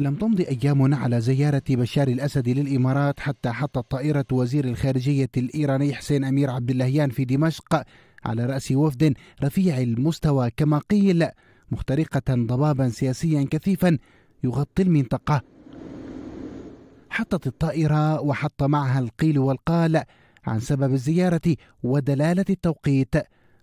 لم تمض أيام على زيارة بشار الأسد للإمارات حتى حطت طائرة وزير الخارجية الإيراني حسين أمير عبد اللهيان في دمشق على رأس وفد رفيع المستوى كما قيل مخترقة ضبابا سياسيا كثيفا يغطي المنطقة حطت الطائرة وحط معها القيل والقال عن سبب الزيارة ودلالة التوقيت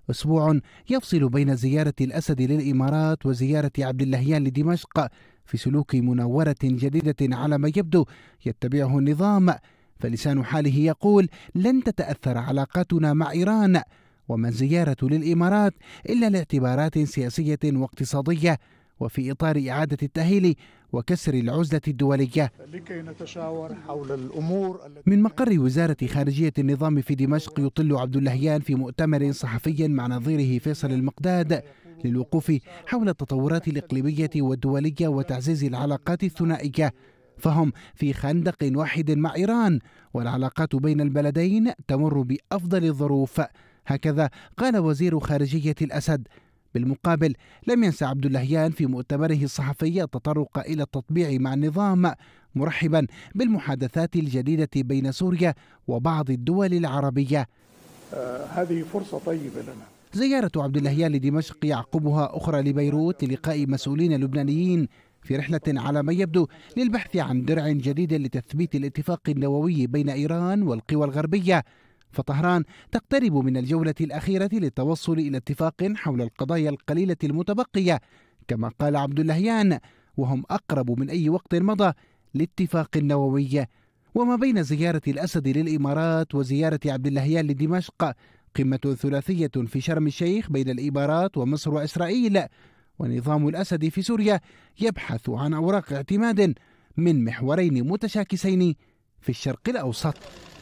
أسبوع يفصل بين زيارة الأسد للإمارات وزيارة عبد اللهيان لدمشق في سلوك مناورة جديدة على ما يبدو يتبعه النظام فلسان حاله يقول لن تتأثر علاقاتنا مع إيران وما الزيارة للإمارات إلا لاعتبارات سياسية واقتصادية وفي إطار إعادة التأهيل وكسر العزلة الدولية لكي نتشاور حول الأمور من مقر وزارة خارجية النظام في دمشق يطل عبد اللهيان في مؤتمر صحفي مع نظيره فيصل المقداد للوقوف حول التطورات الإقليمية والدولية وتعزيز العلاقات الثنائية فهم في خندق واحد مع إيران والعلاقات بين البلدين تمر بأفضل الظروف هكذا قال وزير خارجية الأسد بالمقابل لم ينسى عبد اللهيان في مؤتمره الصحفي التطرق إلى التطبيع مع النظام مرحبا بالمحادثات الجديدة بين سوريا وبعض الدول العربية آه هذه فرصة طيبة لنا زيارة عبد اللهيان لدمشق يعقبها أخرى لبيروت للقاء مسؤولين لبنانيين في رحلة على ما يبدو للبحث عن درع جديد لتثبيت الاتفاق النووي بين إيران والقوى الغربية فطهران تقترب من الجولة الأخيرة للتوصل إلى اتفاق حول القضايا القليلة المتبقية كما قال عبد اللهيان وهم أقرب من أي وقت مضى لاتفاق نووي وما بين زيارة الأسد للإمارات وزيارة عبد اللهيان لدمشق قمة ثلاثية في شرم الشيخ بين الإمارات ومصر وإسرائيل ونظام الأسد في سوريا يبحث عن أوراق اعتماد من محورين متشاكسين في الشرق الأوسط